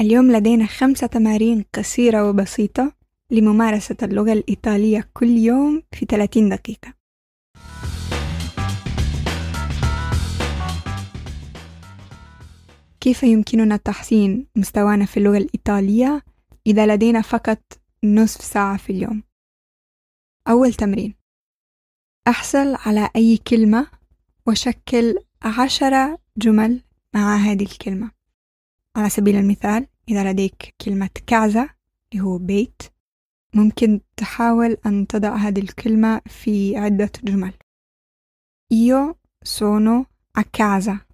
اليوم لدينا خمسة تمارين قصيرة وبسيطة لممارسة اللغة الإيطالية كل يوم في 30 دقيقة كيف يمكننا تحسين مستوانا في اللغة الإيطالية إذا لدينا فقط نصف ساعة في اليوم؟ أول تمرين أحصل على أي كلمة وشكل عشرة جمل مع هذه الكلمة على سبيل المثال إذا لديك كلمة كعزة اللي هو بيت ممكن تحاول أن تضع هذه الكلمة في عدة جمل يو sono a casa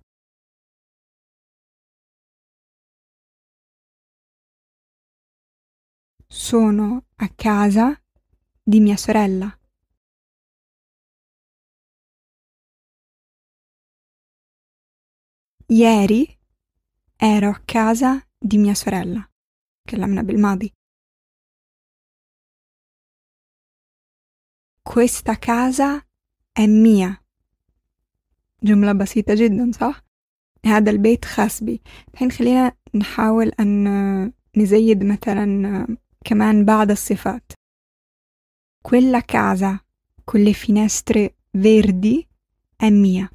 Sono a casa di mia sorella. Ieri Ero a casa di mia sorella, che è Lamina Belmadi. Questa casa è mia. جملة بسيطة جدا صح؟ هذا البيت خاص بي الحين خلينا نحاول أن نزيد مثلا كمان بعض الصفات quella casa con le finestre verdi è mia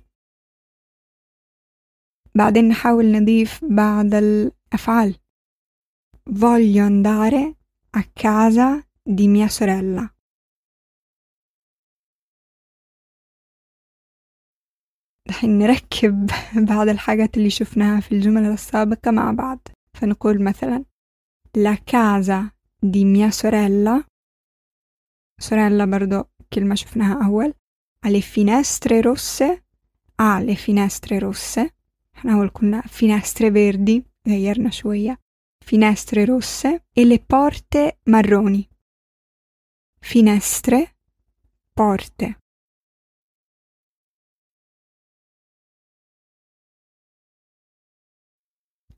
بعدين نحاول نضيف بعض الأفعال voglio andare a casa di mia sorella دحين نركب بعض الحاجات اللي شفناها في الجمل السابقة مع بعض فنقول مثلا la casa di mia sorella sorella برضو كلمة شفناها أول alle finestre rosse alle finestre rosse احنا finestre verdi غيرنا eh, شوية finestre rosse e le porte marroni finestre porte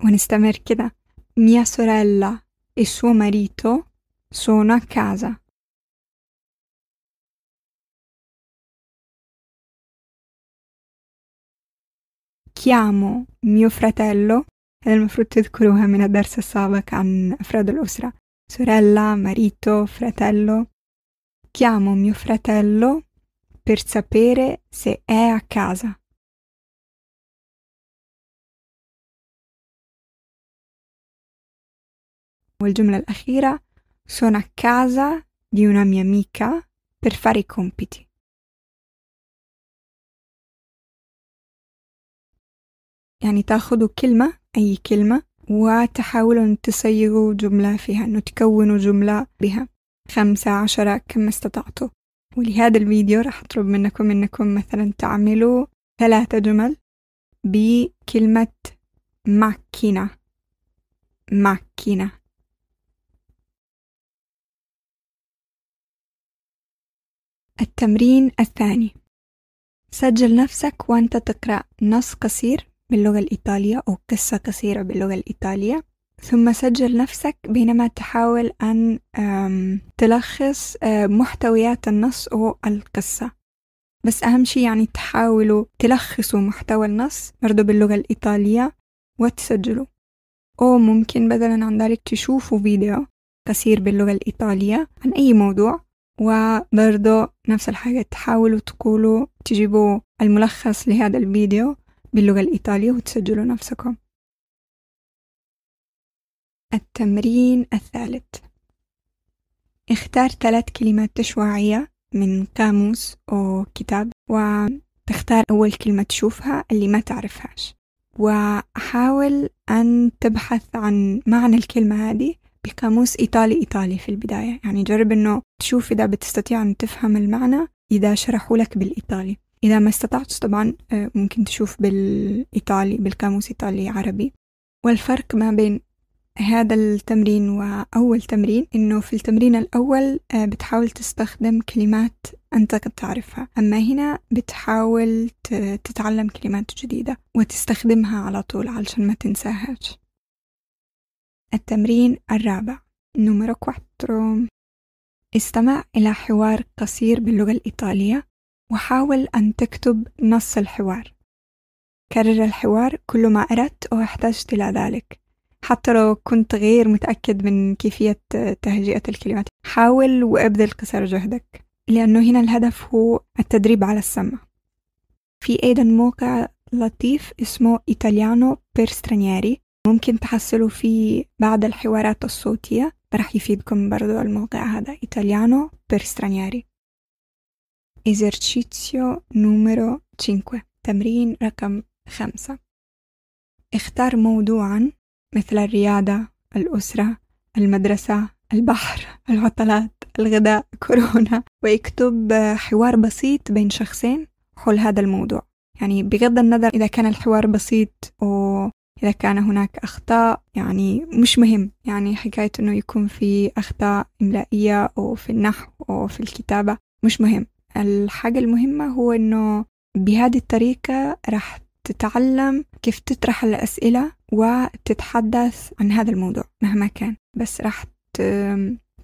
onesta mercheda mia sorella e suo marito sono a casa chiamo mio fratello ed المفروض تذكروها من الدرس السابق عن أفراد الأسرة sorella, marito, fratello chiamo mio fratello per sapere se è a casa والجملة الأخيرة sono a casa di una mia amica per fare i compiti يعني تاخذوا كلمة أي كلمة وتحاولوا أن تسيروا جملة فيها أن تكونوا جملة بها خمسة عشرة كما استطعتوا ولهذا الفيديو راح أطلب منكم أنكم مثلا تعملوا ثلاثة جمل بكلمة ماكينة ماكينة التمرين الثاني سجل نفسك وأنت تقرأ نص قصير باللغة الإيطالية أو قصة قصيرة باللغة الإيطالية ثم سجل نفسك بينما تحاول أن تلخص محتويات النص أو القصة بس أهم شيء يعني تحاولوا تلخصوا محتوى النص برضو باللغة الإيطالية وتسجلوا أو ممكن بدلا عن ذلك تشوفوا فيديو قصير باللغة الإيطالية عن أي موضوع وبرضو نفس الحاجة تحاولوا تقولوا تجيبوا الملخص لهذا الفيديو باللغة الإيطالية وتسجلوا نفسكم التمرين الثالث اختار ثلاث كلمات تشويعية من قاموس أو كتاب وتختار أول كلمة تشوفها اللي ما تعرفهاش وحاول أن تبحث عن معنى الكلمة هذه بقاموس إيطالي إيطالي في البداية يعني جرب أنه تشوف إذا بتستطيع أن تفهم المعنى إذا شرحوا لك بالإيطالي إذا ما استطعت طبعا آه، ممكن تشوف بالإيطالي بالقاموس إيطالي عربي والفرق ما بين هذا التمرين وأول تمرين إنه في التمرين الأول آه، بتحاول تستخدم كلمات أنت قد تعرفها أما هنا بتحاول تتعلم كلمات جديدة وتستخدمها على طول علشان ما تنساهاش التمرين الرابع نمرة 4 استمع إلى حوار قصير باللغة الإيطالية وحاول أن تكتب نص الحوار كرر الحوار كل ما أردت أو احتجت إلى ذلك حتى لو كنت غير متأكد من كيفية تهجئة الكلمات حاول وابذل قصر جهدك لأنه هنا الهدف هو التدريب على السمع في أيضا موقع لطيف اسمه إيطاليانو بيرسترانياري ممكن تحصلوا فيه بعض الحوارات الصوتية راح يفيدكم برضو الموقع هذا إيطاليانو بيرسترانياري esercizio numero 5 تمرين رقم 5 اختار موضوعا مثل الرياضة الأسرة المدرسة البحر العطلات الغذاء كورونا واكتب حوار بسيط بين شخصين حول هذا الموضوع يعني بغض النظر إذا كان الحوار بسيط إذا كان هناك أخطاء يعني مش مهم يعني حكاية أنه يكون في أخطاء إملائية أو في النحو أو في الكتابة مش مهم الحاجة المهمة هو إنه بهذه الطريقة راح تتعلم كيف تطرح الأسئلة وتتحدث عن هذا الموضوع مهما كان بس راح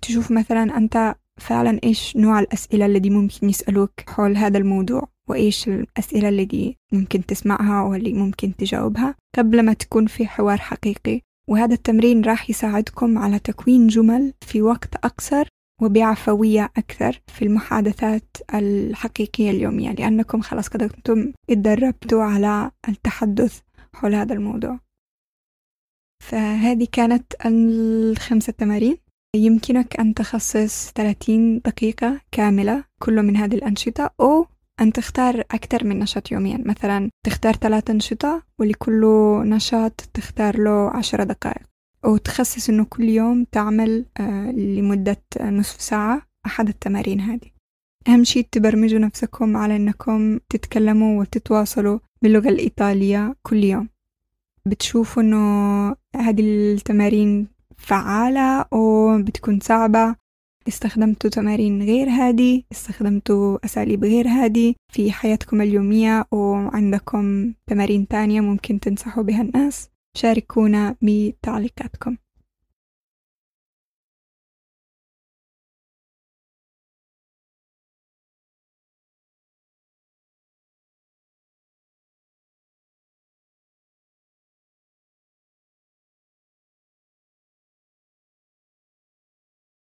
تشوف مثلا أنت فعلا إيش نوع الأسئلة اللي ممكن يسألوك حول هذا الموضوع وإيش الأسئلة اللي ممكن تسمعها واللي ممكن تجاوبها قبل ما تكون في حوار حقيقي وهذا التمرين راح يساعدكم على تكوين جمل في وقت أقصر وبعفوية أكثر في المحادثات الحقيقية اليومية لأنكم خلاص قد كنتم اتدربتوا على التحدث حول هذا الموضوع فهذه كانت الخمسة تمارين يمكنك أن تخصص 30 دقيقة كاملة كل من هذه الأنشطة أو أن تختار أكثر من نشاط يوميا مثلا تختار ثلاثة أنشطة ولكل نشاط تختار له عشر دقائق وتخصص إنه كل يوم تعمل آه، لمدة نصف ساعة أحد التمارين هذه أهم شيء تبرمجوا نفسكم على إنكم تتكلموا وتتواصلوا باللغة الإيطالية كل يوم بتشوفوا إنه هذه التمارين فعالة وبتكون صعبة استخدمتوا تمارين غير هادي استخدمتوا أساليب غير هادي في حياتكم اليومية وعندكم تمارين تانية ممكن تنصحوا بها الناس شاركونا بتعليقاتكم